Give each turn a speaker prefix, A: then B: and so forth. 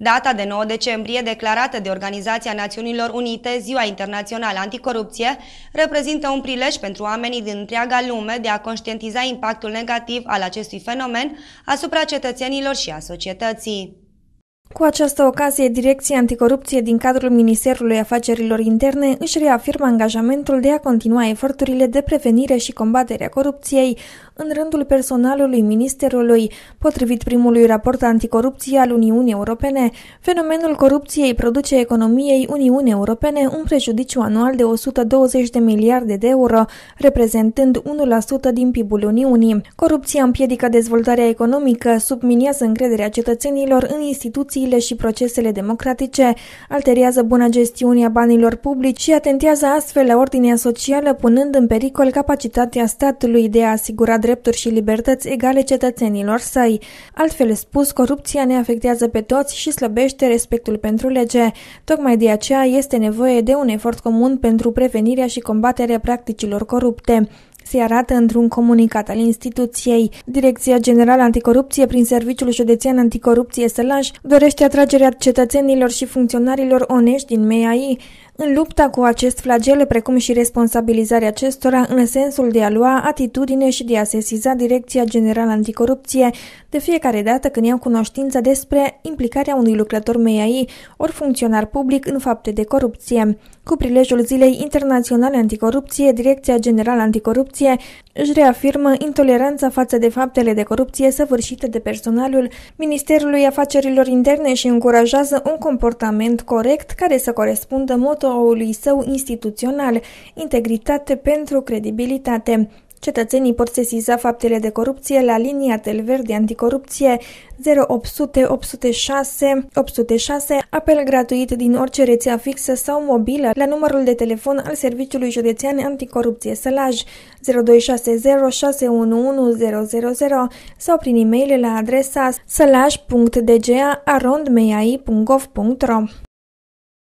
A: Data de 9 decembrie, declarată de Organizația Națiunilor Unite, Ziua Internațională Anticorupție, reprezintă un prilej pentru oamenii din întreaga lume de a conștientiza impactul negativ al acestui fenomen asupra cetățenilor și a societății.
B: Cu această ocazie, Direcția Anticorupție din cadrul Ministerului Afacerilor Interne își reafirmă angajamentul de a continua eforturile de prevenire și combatere a corupției în rândul personalului Ministerului. Potrivit primului raport anticorupție al Uniunii Europene, fenomenul corupției produce economiei Uniunii Europene un prejudiciu anual de 120 de miliarde de euro, reprezentând 1% din PIB-ul Uniunii. Corupția împiedică dezvoltarea economică, subminează încrederea cetățenilor în instituții instituțiile și procesele democratice, alterează bună gestiunea banilor publici și atentează astfel la ordinea socială, punând în pericol capacitatea statului de a asigura drepturi și libertăți egale cetățenilor săi. Altfel spus, corupția ne afectează pe toți și slăbește respectul pentru lege. Tocmai de aceea este nevoie de un efort comun pentru prevenirea și combaterea practicilor corupte se arată într-un comunicat al instituției. Direcția Generală Anticorupție prin Serviciul Județean Anticorupție Sălaș dorește atragerea cetățenilor și funcționarilor onești din MEAI în lupta cu acest flagel, precum și responsabilizarea acestora, în sensul de a lua atitudine și de a sesiza Direcția Generală Anticorupție, de fiecare dată când iau cunoștință despre implicarea unui lucrător MEAI ori funcționar public în fapte de corupție. Cu prilejul Zilei Internaționale Anticorupție, Direcția Generală Anticorupție își reafirmă intoleranța față de faptele de corupție săvârșite de personalul Ministerului Afacerilor Interne și încurajează un comportament corect care să corespundă motor motoului său instituțional, integritate pentru credibilitate. Cetățenii pot sesiza faptele de corupție la linia Tel Verde anticorupție 0800 806 806, apel gratuit din orice rețea fixă sau mobilă la numărul de telefon al Serviciului Județean Anticorupție Sălaj 0260 sau prin e-mail la adresa sălaj.dga.arondmei.gov.ro